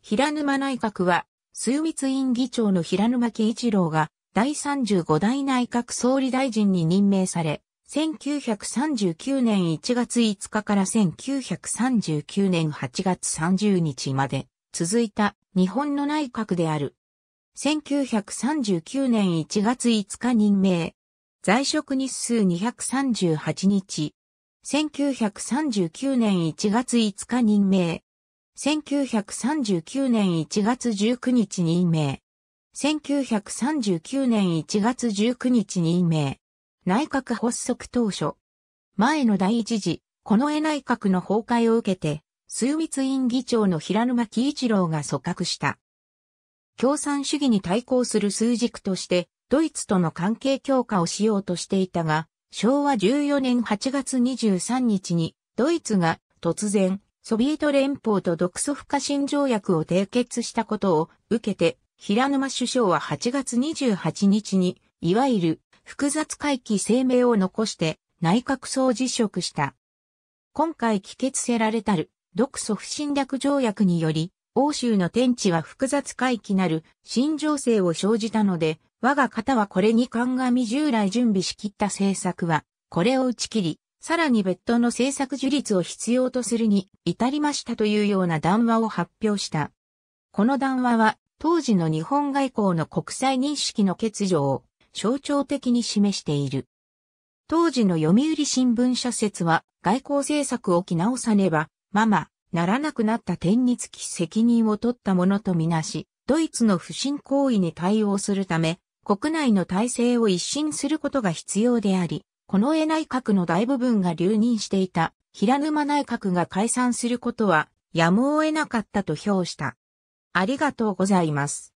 平沼内閣は、水密院議長の平沼木一郎が、第35代内閣総理大臣に任命され、1939年1月5日から1939年8月30日まで続いた日本の内閣である。1939年1月5日任命。在職日数238日。1939年1月5日任命。1939年1月19日任命。1939年1月19日任命。内閣発足当初。前の第一次、近衛内閣の崩壊を受けて、枢密院議長の平沼木一郎が組閣した。共産主義に対抗する枢軸として、ドイツとの関係強化をしようとしていたが、昭和14年8月23日に、ドイツが突然、ソビエト連邦と独ソ不可侵条約を締結したことを受けて、平沼首相は8月28日に、いわゆる複雑回帰声明を残して内閣総辞職した。今回帰結せられたる独ソ不侵略条約により、欧州の天地は複雑回帰なる新情勢を生じたので、我が方はこれに鑑み従来準備しきった政策は、これを打ち切り、さらに別途の政策樹立を必要とするに至りましたというような談話を発表した。この談話は当時の日本外交の国際認識の欠如を象徴的に示している。当時の読売新聞社説は外交政策を着直さねば、まま、ならなくなった点につき責任を取ったものとみなし、ドイツの不信行為に対応するため、国内の体制を一新することが必要であり、近衛内閣の大部分が留任していた平沼内閣が解散することはやむを得なかったと評した。ありがとうございます。